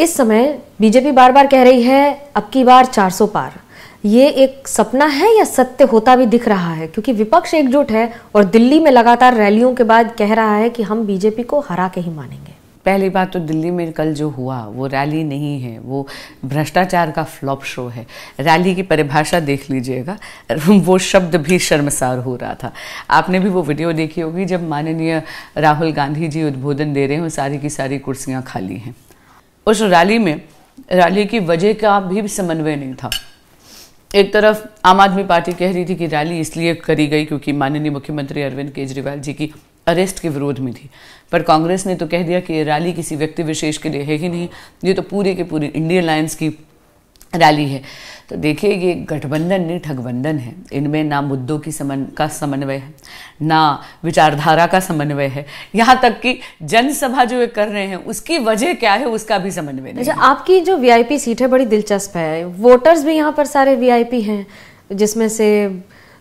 इस समय बीजेपी बार बार कह रही है अब की बार 400 पार ये एक सपना है या सत्य होता भी दिख रहा है क्योंकि विपक्ष एकजुट है और दिल्ली में लगातार रैलियों के बाद कह रहा है कि हम बीजेपी को हरा के ही मानेंगे पहली बात तो दिल्ली में कल जो हुआ वो रैली नहीं है वो भ्रष्टाचार का फ्लॉप शो है रैली की परिभाषा देख लीजिएगा वो शब्द भी शर्मसार हो रहा था आपने भी वो वीडियो देखी होगी जब माननीय राहुल गांधी जी उद्बोधन दे रहे हैं सारी की सारी कुर्सियाँ खाली हैं उस रैली में रैली की वजह का भी समन्वय नहीं था एक तरफ आम आदमी पार्टी कह रही थी कि रैली इसलिए करी गई क्योंकि माननीय मुख्यमंत्री अरविंद केजरीवाल जी की अरेस्ट के विरोध में थी पर कांग्रेस ने तो कह दिया कि ये रैली किसी व्यक्ति विशेष के लिए है ही नहीं ये तो पूरे के पूरे इंडिया लाइन्स की रैली है तो देखिए ये गठबंधन नहीं ठगबंधन है इनमें ना मुद्दों की समन का समन्वय है ना विचारधारा का समन्वय है यहाँ तक कि जनसभा जो ये कर रहे हैं उसकी वजह क्या है उसका भी समन्वय नहीं अच्छा, आपकी जो वीआईपी सीट है बड़ी दिलचस्प है वोटर्स भी यहाँ पर सारे वीआईपी हैं जिसमें से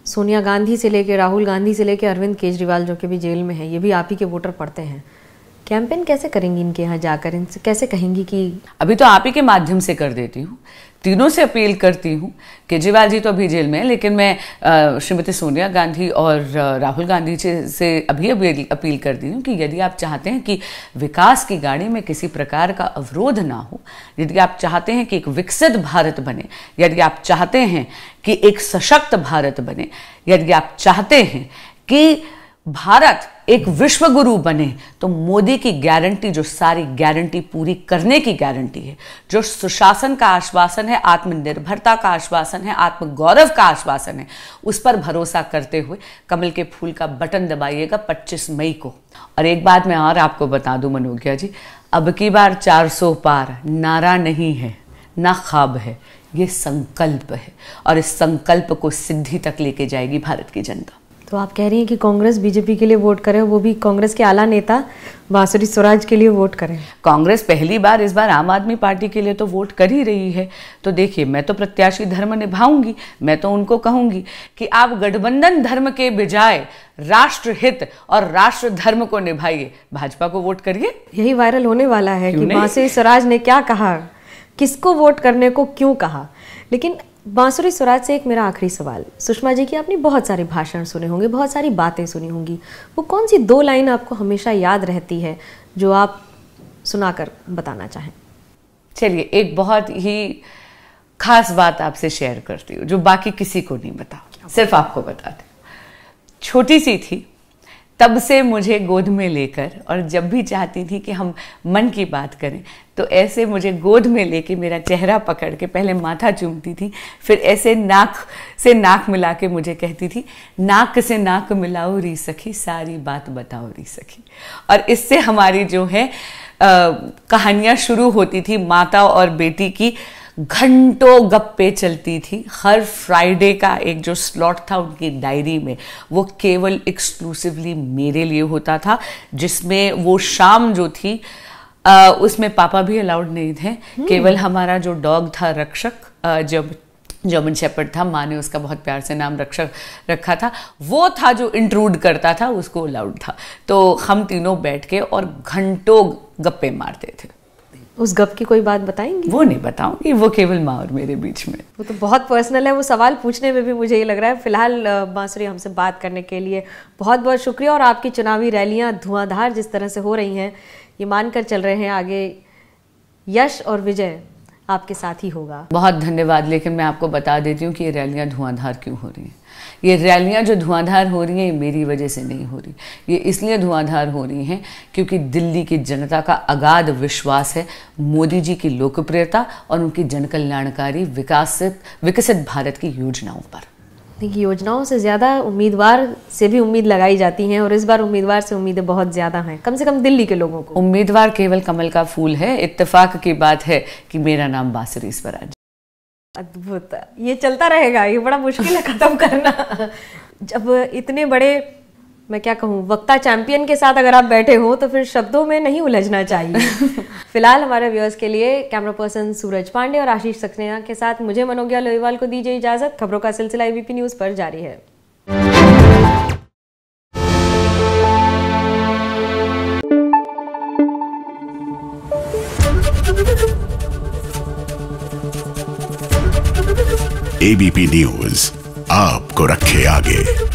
सोनिया गांधी से लेके राहुल गांधी से लेके अरविंद केजरीवाल जो कि के भी जेल में है ये भी आप ही के वोटर पड़ते हैं कैंपेन कैसे करेंगी इनके यहाँ जाकर इनसे कैसे कहेंगी कि अभी तो आप ही के माध्यम से कर देती हूँ तीनों से अपील करती हूँ केजरीवाल जी तो अभी जेल में है लेकिन मैं श्रीमती सोनिया गांधी और राहुल गांधी से अभी अभी अपील कर दी हूँ कि यदि आप चाहते हैं कि विकास की गाड़ी में किसी प्रकार का अवरोध ना हो यदि आप चाहते हैं कि एक विकसित भारत बने यदि आप चाहते हैं कि एक सशक्त भारत बने यदि आप चाहते हैं कि भारत एक विश्व गुरु बने तो मोदी की गारंटी जो सारी गारंटी पूरी करने की गारंटी है जो सुशासन का आश्वासन है आत्मनिर्भरता का आश्वासन है आत्मगौरव का आश्वासन है उस पर भरोसा करते हुए कमल के फूल का बटन दबाइएगा 25 मई को और एक बात मैं और आपको बता दूं मनोज्ञा जी अब की बार 400 पार नारा नहीं है ना ख्वाब है ये संकल्प है और इस संकल्प को सिद्धि तक लेके जाएगी भारत की जनता तो आप कह रही हैं कि कांग्रेस बीजेपी के लिए वोट करे वो भी कांग्रेस के आला नेता बांसुरी स्वराज के लिए वोट करें कांग्रेस पहली बार इस बार आम आदमी पार्टी के लिए तो वोट कर ही रही है तो देखिए मैं तो प्रत्याशी धर्म निभाऊंगी मैं तो उनको कहूंगी कि आप गठबंधन धर्म के बजाय राष्ट्र हित और राष्ट्र धर्म को निभाइए भाजपा को वोट करिए यही वायरल होने वाला है कि बांसुरी स्वराज ने क्या कहा किसको वोट करने को क्यों कहा लेकिन बांसुरी स्वराज से एक मेरा आखिरी सवाल सुषमा जी की आपने बहुत सारे भाषण सुने होंगे बहुत सारी बातें सुनी होंगी वो कौन सी दो लाइन आपको हमेशा याद रहती है जो आप सुनाकर बताना चाहें चलिए एक बहुत ही खास बात आपसे शेयर करती हूँ जो बाकी किसी को नहीं बता सिर्फ आपको बताते छोटी सी थी तब से मुझे गोद में लेकर और जब भी चाहती थी कि हम मन की बात करें तो ऐसे मुझे गोद में लेके मेरा चेहरा पकड़ के पहले माथा चूमती थी फिर ऐसे नाक से नाक मिला के मुझे कहती थी नाक से नाक मिलाओ री सखी सारी बात बताओ री सखी और इससे हमारी जो है कहानियाँ शुरू होती थी माता और बेटी की घंटों गप्पे चलती थी हर फ्राइडे का एक जो स्लॉट था उनकी डायरी में वो केवल एक्सक्लूसिवली मेरे लिए होता था जिसमें वो शाम जो थी आ, उसमें पापा भी अलाउड नहीं थे hmm. केवल हमारा जो डॉग था रक्षक जब जर्मन शेपर्ड था माँ ने उसका बहुत प्यार से नाम रक्षक रखा था वो था जो इंट्रूड करता था उसको अलाउड था तो हम तीनों बैठ के और घंटों गप्पे मारते थे उस गप की कोई बात बताएंगे वो नहीं बताऊंगी वो केवल माँ और मेरे बीच में वो तो बहुत पर्सनल है वो सवाल पूछने में भी मुझे ये लग रहा है फिलहाल बांसुरी हमसे बात करने के लिए बहुत बहुत शुक्रिया और आपकी चुनावी रैलियाँ धुआंधार जिस तरह से हो रही हैं ये मानकर चल रहे हैं आगे यश और विजय आपके साथ ही होगा बहुत धन्यवाद लेकिन मैं आपको बता देती हूँ कि ये रैलियाँ धुआंधार क्यों हो रही हैं ये रैलियाँ जो धुआंधार हो रही हैं ये मेरी वजह से नहीं हो रही ये इसलिए धुआंधार हो रही हैं क्योंकि दिल्ली की जनता का अगाध विश्वास है मोदी जी की लोकप्रियता और उनकी जनकल्याणकारी विकासित विकसित भारत की योजनाओं पर देखिए योजनाओं से ज़्यादा उम्मीदवार से भी उम्मीद लगाई जाती हैं और इस बार उम्मीदवार से उम्मीदें बहुत ज़्यादा हैं कम से कम दिल्ली के लोगों को उम्मीदवार केवल कमल का फूल है इत्तेफाक की बात है कि मेरा नाम बासरी स्वराज अद्भुत ये चलता रहेगा ये बड़ा मुश्किल है ख़त्म करना जब इतने बड़े मैं क्या कहूँ वक्ता चैंपियन के साथ अगर आप बैठे हो तो फिर शब्दों में नहीं उलझना चाहिए फिलहाल हमारे व्यूअर्स के लिए कैमरा पर्सन सूरज पांडे और आशीष सक्सेना के साथ मुझे मनोज्ञा लोहेवाल को दीजिए इजाजत खबरों का सिलसिला एबीपी न्यूज पर जारी है एबीपी न्यूज आपको रखे आगे